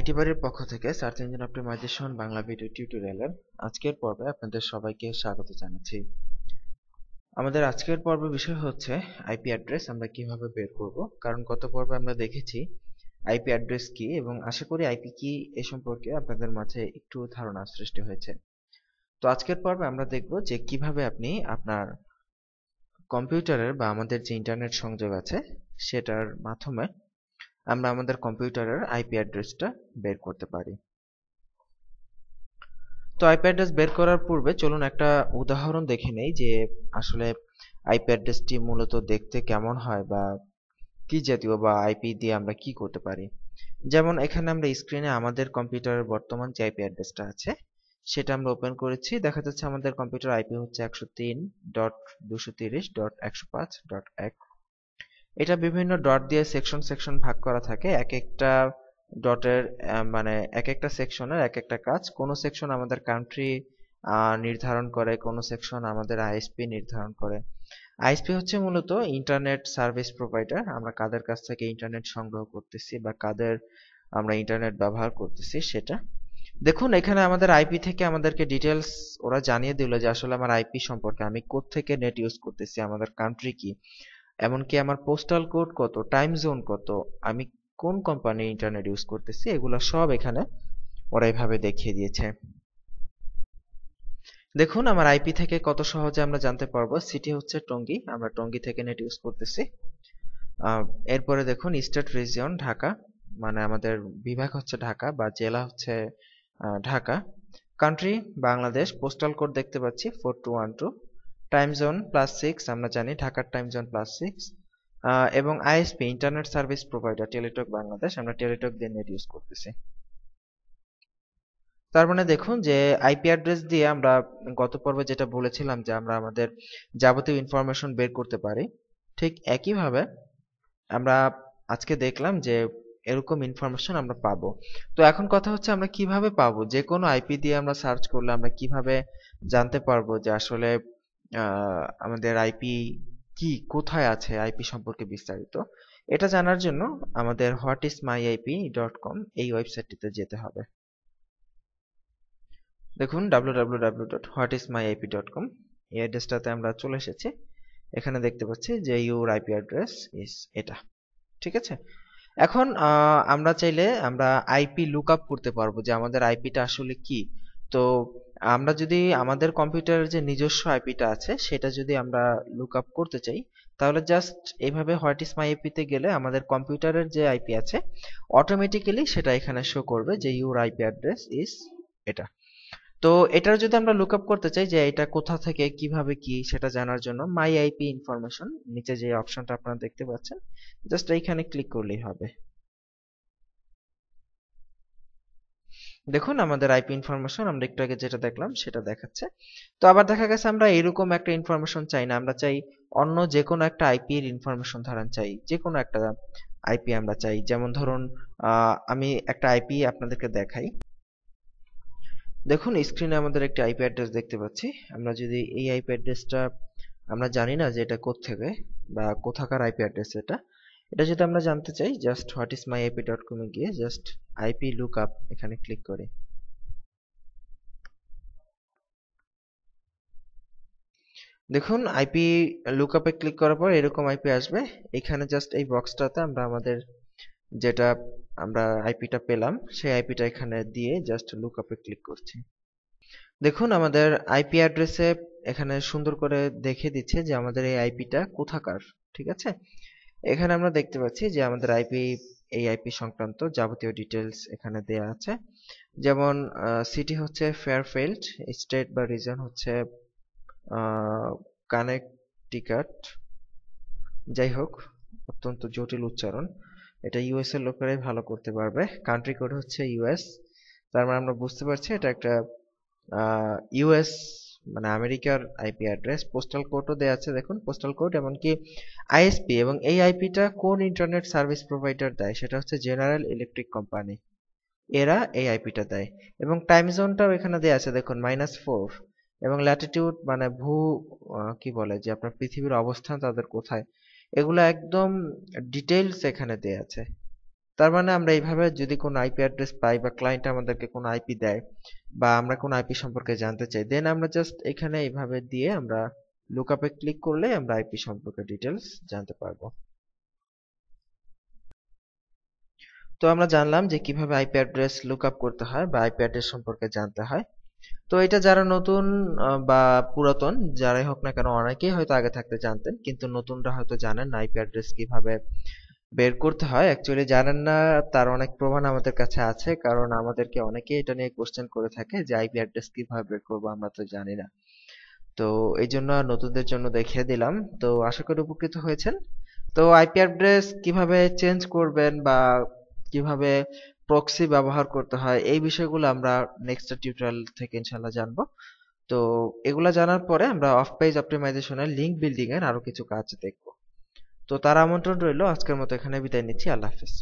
IT বাড়ির পক্ষ থেকে search engine optimisation Bangla video টিউটোরিয়ালের আজকের পর্বে আপনাদের সবাইকে স্বাগত জানাচ্ছি আমাদের আজকের পর্বে বিষয় হচ্ছে আইপি অ্যাড্রেস আমরা কিভাবে বের করব কারণ গত পর্বে আমরা দেখেছি আইপি অ্যাড্রেস কি এবং আশা করি আইপি কি এ সম্পর্কে আপনাদের মাঝে একটু ধারণা সৃষ্টি হয়েছে তো আজকের পর্বে আমরা দেখব যে কিভাবে আপনি আপনার কম্পিউটারের বা আমাদের যে ইন্টারনেট সংযোগ আছে সেটার মাধ্যমে আমরা আমাদের কম্পিউটারের আইপি অ্যাড্রেসটা বের করতে পারি তো আইপি অ্যাড্রেস বের করার পূর্বে চলুন একটা উদাহরণ দেখে নেই যে আসলে আইপি অ্যাড্রেসটি মূলত দেখতে কেমন হয় বা কি জাতীয় বা আইপি দিয়ে আমরা কি করতে পারি যেমন এখানে আমরা স্ক্রিনে আমাদের কম্পিউটারের বর্তমান যে আইপি অ্যাড্রেসটা আছে সেটা আমরা ওপেন করেছি দেখা যাচ্ছে আমাদের কম্পিউটার আইপি হচ্ছে একশো তিন ডট দুশো তিরিশ ডট একশো পাঁচ ডট এক এটা বিভিন্ন ডট দিয়ে সেকশন সেকশন ভাগ করা থাকে এক একটা ডটের মানে এক একটা সেকশনের এক একটা কাজ কোন সেকশন আমাদের কান্ট্রি নির্ধারণ করে কোন সেকশন আমাদের আইএসপি নির্ধারণ করে আইএসপি হচ্ছে মূলত ইন্টারনেট সার্ভিস প্রোভাইডার আমরা কাদের কাছ থেকে ইন্টারনেট সংগ্রহ করতেছি বা কাদের আমরা ইন্টারনেট ব্যবহার করতেছি সেটা দেখুন এখানে আমাদের আইপি থেকে আমাদেরকে ডিটেলস ওরা জানিয়ে দিল যে আসলে আমার আইপি সম্পর্কে আমি কোত্থেকে নেট ইউজ করতেছি আমাদের কান্ট্রি কি এমনকি আমার পোস্টাল কোড কত টাইম জোন কত আমি কোন কোম্পানির ইন্টারনেট ইউজ করতেছি এগুলো সব এখানে ওরা এভাবে দেখিয়ে দিয়েছে দেখুন আমার আইপি থেকে কত সহজে আমরা জানতে পারবো সিটি হচ্ছে টঙ্গী আমরা টঙ্গী থেকে নেট ইউজ করতেছি এরপরে দেখুন স্টেট রিজিয়ন ঢাকা মানে আমাদের বিভাগ হচ্ছে ঢাকা বা জেলা হচ্ছে Dhaka country Bangladesh postal code দেখতে পাচ্ছি four two one two time zone plus six আমরা জানি ঢাকার টাইম জোন প্লাস সিক্স এবং ISP internet service provider Teletalk Bangladesh আমরা টেলিটক দিয়ে নেট ইউজ করতেছি তার মানে দেখুন যে আইপি অ্যাড্রেস দিয়ে আমরা গত পর্বে যেটা বলেছিলাম যে আমরা আমাদের যাবতীয় ইনফরমেশন বের করতে পারি ঠিক একইভাবে আমরা আজকে দেখলাম যে এরকম ইনফরমেশন আমরা পাবো তো এখন কথা হচ্ছে আমরা কিভাবে পাবো যে কোনো আইপি দিয়ে আমরা সার্চ করলে আমরা কিভাবে জানতে পারবো যে আসলে আমাদের আইপি কি কোথায় আছে আইপি সম্পর্কে বিস্তারিত এটা জানার জন্য আমাদের what is my IP dot com এই ওয়েবসাইটটিতে যেতে হবে দেখুন W W W dot what is my IP dot com এই অ্যাড্রেসটাতে আমরা চলে এসেছি এখানে দেখতে পাচ্ছি যে ইউর আইপি অ্যাড্রেস ইজ এটা ঠিক আছে এখন আমরা চাইলে আমরা আইপি লুক আপ করতে পারবো যে আমাদের আইপিটা আসলে কি তো আমরা যদি আমাদের কম্পিউটারের যে নিজস্ব আইপিটা আছে সেটা যদি আমরা লুক আপ করতে চাই তাহলে জাস্ট এভাবে হোয়াট ইস মাই আইপিতে গেলে আমাদের কম্পিউটারের যে আইপি আছে অটোমেটিক্যালি সেটা এখানে শো করবে যে ইউর আইপি অ্যাড্রেস ইজ এটা তো এটার যদি আমরা লুক আপ করতে চাই যে এটা কোথা থেকে কিভাবে কি সেটা জানার জন্য মাই আইপি ইনফরমেশন নিচে যে অপশনটা আপনারা দেখতে পাচ্ছেন জাস্ট এইখানে ক্লিক করলেই হবে দেখুন আমাদের আইপি ইনফরমেশন আমরা একটু আগে যেটা দেখলাম সেটা দেখাচ্ছে তো আবার দেখা গেছে আমরা এরকম একটা ইনফরমেশন চাই না আমরা চাই অন্য যে কোনো একটা আইপি এর ইনফরমেশন ধরেন চাই যে কোনো একটা আইপি আমরা চাই যেমন ধরুন আমি একটা আইপি আপনাদেরকে দেখাই দেখুন স্ক্রিনে আমাদের একটি আইপি অ্যাড্রেস দেখতে পাচ্ছি আমরা যদি এই আইপি অ্যাড্রেসটা আমরা জানি না যে এটা কোত্থেকে বা কোথাকার আইপি অ্যাড্রেস এটা এটা যদি আমরা জানতে চাই just what is my IP dot কমে গিয়ে জাস্ট আইপি লুক আপ এখানে ক্লিক করে দেখুন আইপি লুক আপে ক্লিক করার পর এরকম আইপি আসবে এখানে জাস্ট এই বক্সটাতে আমরা আমাদের যেটা আমরা আইপিটা পেলাম সেই আইপিটা এখানে দিয়ে জাস্ট লুক আপে ক্লিক করছি দেখুন আমাদের আইপি অ্যাড্রেসে এখানে সুন্দর করে দেখে দিচ্ছে যে আমাদের এই আইপিটা কোথাকার ঠিক আছে এখানে আমরা দেখতে পাচ্ছি যে আমাদের আইপি এই আইপি সংক্রান্ত যাবতীয় ডিটেলস এখানে দেয়া আছে যেমন সিটি হচ্ছে ফেয়ারফিল্ড স্টেট বা রিজন হচ্ছে কানেকটিকাট যাই হোক অত্যন্ত জটিল উচ্চারণ এটা ইউএস এর লোকেরাই ভালো করতে পারবে কান্ট্রি কোড হচ্ছে ইউএস তার মানে আমরা বুঝতে পারছি এটা একটা ইউএস মানে আমেরিকার আইপি অ্যাড্রেস পোস্টাল কোডও দেওয়া আছে দেখুন পোস্টাল কোড এমনকি আইএসপি এবং এই আইপিটা কোন ইন্টারনেট সার্ভিস প্রোভাইডার দেয় সেটা হচ্ছে জেনারেল ইলেকট্রিক কোম্পানি এরা এই আইপিটা দেয় এবং টাইম জোনটাও এখানে দেওয়া আছে দেখুন মাইনাস ফোর এবং ল্যাটিটিউড মানে ভূ কি বলে যে আপনার পৃথিবীর অবস্থান তাদের কোথায় এগুলো একদম ডিটেইলস এখানে দেওয়া আছে তার মানে আমরা এইভাবে যদি কোনো আইপি অ্যাড্রেস পাই বা ক্লায়েন্ট আমাদেরকে কোনো আইপি দেয় বা আমরা কোনো আইপি সম্পর্কে জানতে চাই দেন আমরা জাস্ট এখানে এইভাবে দিয়ে আমরা লুকআপে ক্লিক করলে আমরা আইপি সম্পর্কে ডিটেলস জানতে পারবো তো আমরা জানলাম যে কিভাবে আইপি অ্যাড্রেস লুকআপ করতে হয় বা আইপি অ্যাড্রেস সম্পর্কে জানতে হয় তো এটা যারা নতুন বা পুরাতন যারাই হোক না কেন অনেকেই হয়তো আগে থাকতে জানতেন কিন্তু নতুনরা হয়তো জানেন আইপি অ্যাড্রেস কিভাবে বের করতে হয় অ্যাকচুয়ালি জানেন না তার অনেক প্রমাণ আমাদের কাছে আছে কারণ আমাদেরকে অনেকেই এটা নিয়ে কোশ্চেন করে থাকে যে আইপি অ্যাড্রেস কিভাবে বের করবো আমরা তো জানি না তো এই জন্য নতুনদের জন্য দেখিয়ে দিলাম তো আশা করি উপকৃত হয়েছেন তো আইপি অ্যাড্রেস কিভাবে চেঞ্জ করবেন বা কিভাবে প্রক্সি ব্যবহার করতে হয় এই বিষয়গুলো আমরা নেক্সট টিউটোরিয়াল থেকে ইনশাল্লাহ জানবো তো এগুলা জানার পরে আমরা অফ পেজ অপটিমাইজেশনের লিঙ্ক বিল্ডিং এর আরো কিছু কাজ দেখব তো তার আমন্ত্রণ রইল আজকের মতো এখানে বিদায় নিচ্ছি আল্লাহ হাফিজ